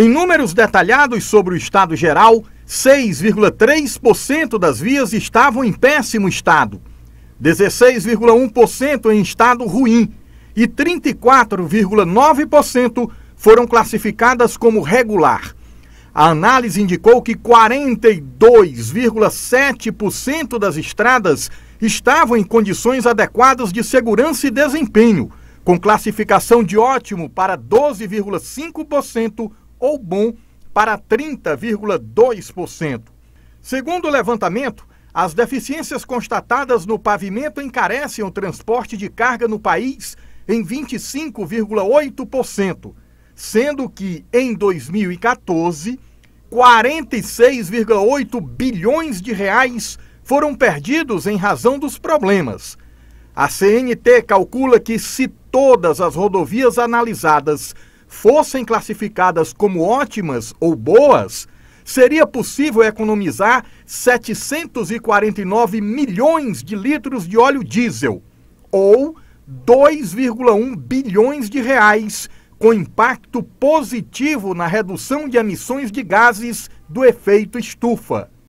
Em números detalhados sobre o estado geral, 6,3% das vias estavam em péssimo estado, 16,1% em estado ruim e 34,9% foram classificadas como regular. A análise indicou que 42,7% das estradas estavam em condições adequadas de segurança e desempenho, com classificação de ótimo para 12,5% ou bom para 30,2%. Segundo o levantamento, as deficiências constatadas no pavimento encarecem o transporte de carga no país em 25,8%, sendo que em 2014, 46,8 bilhões de reais foram perdidos em razão dos problemas. A CNT calcula que se todas as rodovias analisadas fossem classificadas como ótimas ou boas, seria possível economizar 749 milhões de litros de óleo diesel, ou 2,1 bilhões de reais, com impacto positivo na redução de emissões de gases do efeito estufa.